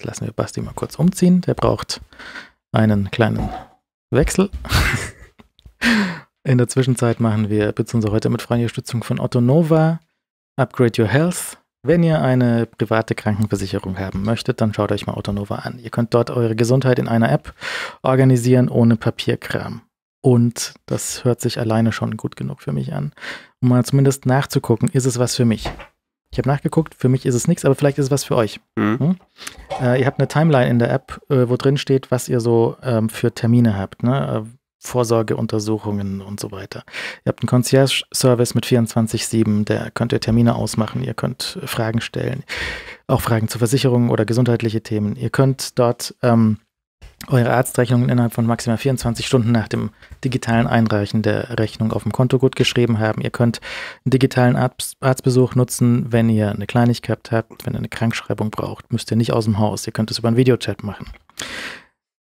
Jetzt lassen wir Basti mal kurz umziehen. Der braucht einen kleinen Wechsel. In der Zwischenzeit machen wir beziehungsweise heute mit freundlicher Stützung von Otto Nova Upgrade Your Health. Wenn ihr eine private Krankenversicherung haben möchtet, dann schaut euch mal Otto Nova an. Ihr könnt dort eure Gesundheit in einer App organisieren ohne Papierkram. Und das hört sich alleine schon gut genug für mich an, um mal zumindest nachzugucken, ist es was für mich. Ich habe nachgeguckt, für mich ist es nichts, aber vielleicht ist es was für euch. Mhm. Hm? Äh, ihr habt eine Timeline in der App, äh, wo drin steht, was ihr so ähm, für Termine habt. Ne? Äh, Vorsorgeuntersuchungen und so weiter. Ihr habt einen Concierge-Service mit 24-7, der könnt ihr Termine ausmachen, ihr könnt äh, Fragen stellen, auch Fragen zu Versicherungen oder gesundheitliche Themen. Ihr könnt dort ähm, eure Arztrechnungen innerhalb von maximal 24 Stunden nach dem digitalen Einreichen der Rechnung auf dem Konto gut geschrieben haben. Ihr könnt einen digitalen Arztbesuch nutzen, wenn ihr eine Kleinigkeit habt, wenn ihr eine Krankschreibung braucht, müsst ihr nicht aus dem Haus. Ihr könnt es über einen Videochat machen.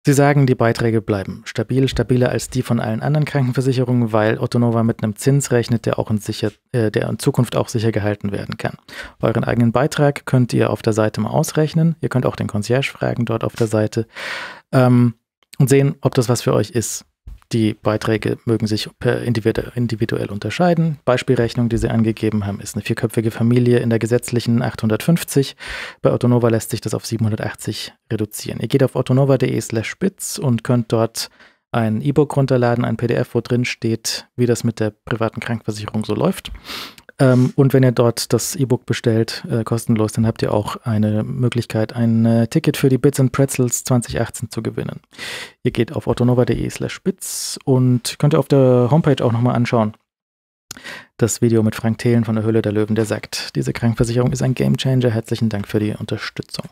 Sie sagen, die Beiträge bleiben stabil, stabiler als die von allen anderen Krankenversicherungen, weil Ottonova mit einem Zins rechnet, der, auch in sicher, äh, der in Zukunft auch sicher gehalten werden kann. Euren eigenen Beitrag könnt ihr auf der Seite mal ausrechnen. Ihr könnt auch den Concierge fragen dort auf der Seite ähm, und sehen, ob das was für euch ist. Die Beiträge mögen sich individuell unterscheiden. Beispielrechnung, die Sie angegeben haben, ist eine vierköpfige Familie in der gesetzlichen 850. Bei Autonova lässt sich das auf 780 reduzieren. Ihr geht auf autonova.de slash spitz und könnt dort ein E-Book runterladen, ein PDF, wo drin steht, wie das mit der privaten Krankenversicherung so läuft. Ähm, und wenn ihr dort das E-Book bestellt, äh, kostenlos, dann habt ihr auch eine Möglichkeit, ein äh, Ticket für die Bits and Pretzels 2018 zu gewinnen. Ihr geht auf autonova.de slash bits und könnt ihr auf der Homepage auch nochmal anschauen. Das Video mit Frank Thelen von der Höhle der Löwen, der sagt, diese Krankenversicherung ist ein Gamechanger. Herzlichen Dank für die Unterstützung.